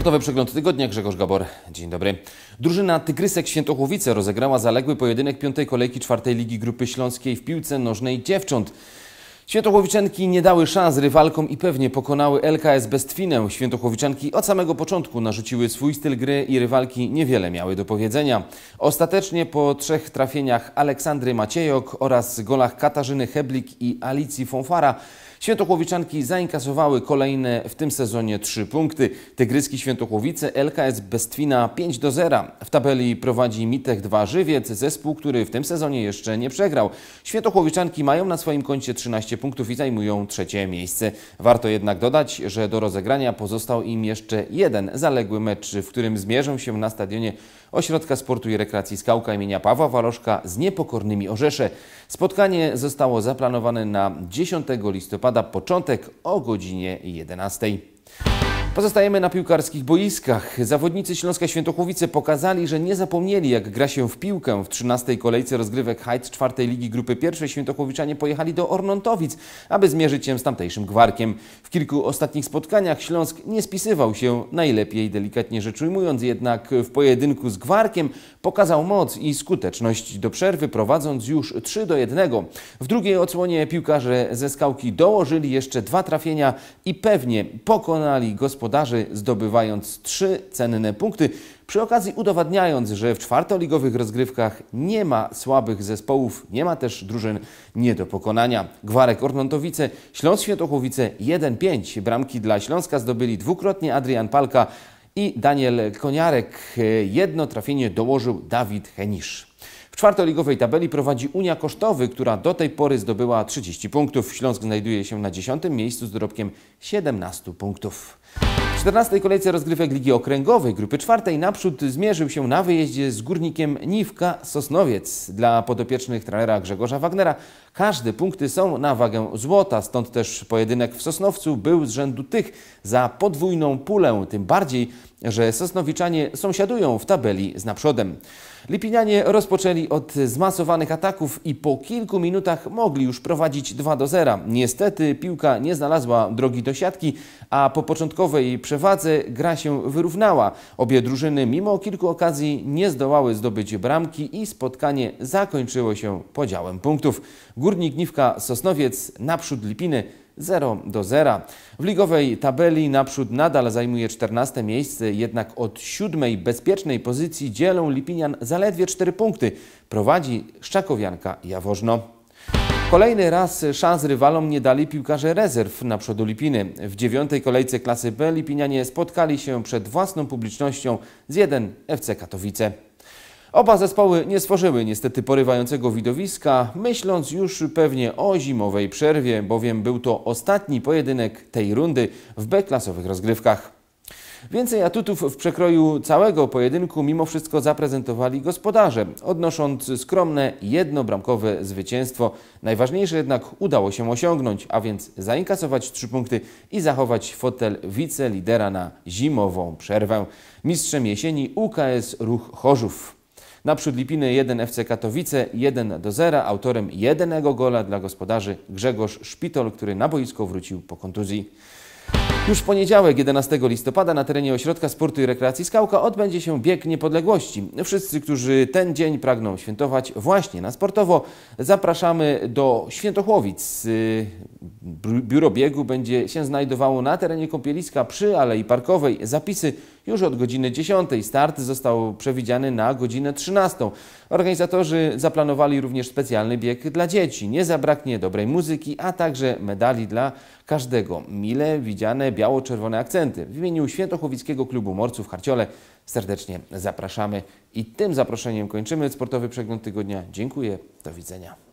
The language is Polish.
Sportowy przegląd tygodnia Grzegorz Gabor. Dzień dobry. Drużyna Tygrysek Świętochłowice rozegrała zaległy pojedynek piątej kolejki czwartej Ligi Grupy Śląskiej w piłce nożnej dziewcząt. Świętochłowiczanki nie dały szans rywalkom i pewnie pokonały LKS Bestwinę. Świętochłowiczanki od samego początku narzuciły swój styl gry i rywalki niewiele miały do powiedzenia. Ostatecznie po trzech trafieniach Aleksandry Maciejok oraz golach Katarzyny Heblik i Alicji Fonfara Świętochłowiczanki zainkasowały kolejne w tym sezonie trzy punkty. Tygryski Świętochłowice LKS Bestwina 5 do 0. W tabeli prowadzi Mitek 2 Żywiec, zespół, który w tym sezonie jeszcze nie przegrał. Świętochłowiczanki mają na swoim koncie 13 punktów i zajmują trzecie miejsce. Warto jednak dodać, że do rozegrania pozostał im jeszcze jeden zaległy mecz, w którym zmierzą się na stadionie Ośrodka Sportu i Rekreacji Skałka imienia Pawła Waloszka z niepokornymi Orzesze. Spotkanie zostało zaplanowane na 10 listopada, początek o godzinie 11. Pozostajemy na piłkarskich boiskach. Zawodnicy Śląska Świętochłowice pokazali, że nie zapomnieli jak gra się w piłkę. W 13. kolejce rozgrywek Heights czwartej Ligi Grupy Pierwszej Świętochłowiczanie pojechali do Ornontowic, aby zmierzyć się z tamtejszym Gwarkiem. W kilku ostatnich spotkaniach Śląsk nie spisywał się najlepiej, delikatnie rzecz ujmując, jednak w pojedynku z Gwarkiem pokazał moc i skuteczność do przerwy, prowadząc już 3 do 1. W drugiej odsłonie piłkarze ze skałki dołożyli jeszcze dwa trafienia i pewnie pokonali gospodarstwo gospodarzy, zdobywając trzy cenne punkty, przy okazji udowadniając, że w czwartoligowych rozgrywkach nie ma słabych zespołów, nie ma też drużyn nie do pokonania. Gwarek Ornontowice, Śląsk Świętochłowice 1-5. Bramki dla Śląska zdobyli dwukrotnie Adrian Palka i Daniel Koniarek. Jedno trafienie dołożył Dawid Henisz czwartoligowej tabeli prowadzi Unia Kosztowy, która do tej pory zdobyła 30 punktów. Śląsk znajduje się na 10 miejscu z dorobkiem 17 punktów. W 14. kolejce rozgrywek Ligi Okręgowej grupy czwartej naprzód zmierzył się na wyjeździe z górnikiem Niwka Sosnowiec. Dla podopiecznych trenera Grzegorza Wagnera każdy punkty są na wagę złota, stąd też pojedynek w Sosnowcu był z rzędu tych za podwójną pulę, tym bardziej że Sosnowiczanie sąsiadują w tabeli z naprzodem. Lipinianie rozpoczęli od zmasowanych ataków i po kilku minutach mogli już prowadzić 2 do 0. Niestety piłka nie znalazła drogi do siatki, a po początkowej przewadze gra się wyrównała. Obie drużyny mimo kilku okazji nie zdołały zdobyć bramki i spotkanie zakończyło się podziałem punktów. Górnik Niwka Sosnowiec naprzód Lipiny 0 do 0. W ligowej tabeli naprzód nadal zajmuje 14 miejsce, jednak od siódmej bezpiecznej pozycji dzielą Lipinian zaledwie 4 punkty. Prowadzi Szczakowianka Jaworzno. Kolejny raz szans rywalom nie dali piłkarze rezerw na przodu Lipiny. W dziewiątej kolejce klasy B Lipinianie spotkali się przed własną publicznością z 1 FC Katowice. Oba zespoły nie stworzyły niestety porywającego widowiska, myśląc już pewnie o zimowej przerwie, bowiem był to ostatni pojedynek tej rundy w B-klasowych rozgrywkach. Więcej atutów w przekroju całego pojedynku mimo wszystko zaprezentowali gospodarze, odnosząc skromne, jednobramkowe zwycięstwo. Najważniejsze jednak udało się osiągnąć, a więc zainkasować trzy punkty i zachować fotel wicelidera na zimową przerwę. Mistrzem jesieni UKS Ruch Chorzów. Naprzód Lipiny 1 FC Katowice 1 do 0. Autorem jedynego gola dla gospodarzy Grzegorz Szpitol, który na boisko wrócił po kontuzji. Już w poniedziałek, 11 listopada, na terenie Ośrodka Sportu i Rekreacji Skałka odbędzie się Bieg Niepodległości. Wszyscy, którzy ten dzień pragną świętować właśnie na sportowo, zapraszamy do Świętochłowic. Y, biuro Biegu będzie się znajdowało na terenie kąpieliska przy Alei Parkowej. Zapisy już od godziny 10. Start został przewidziany na godzinę 13. Organizatorzy zaplanowali również specjalny bieg dla dzieci. Nie zabraknie dobrej muzyki, a także medali dla każdego. Mile widziane biało-czerwone akcenty. W imieniu Świętochowickiego Klubu Morców Harciole serdecznie zapraszamy i tym zaproszeniem kończymy sportowy przegląd tygodnia. Dziękuję, do widzenia.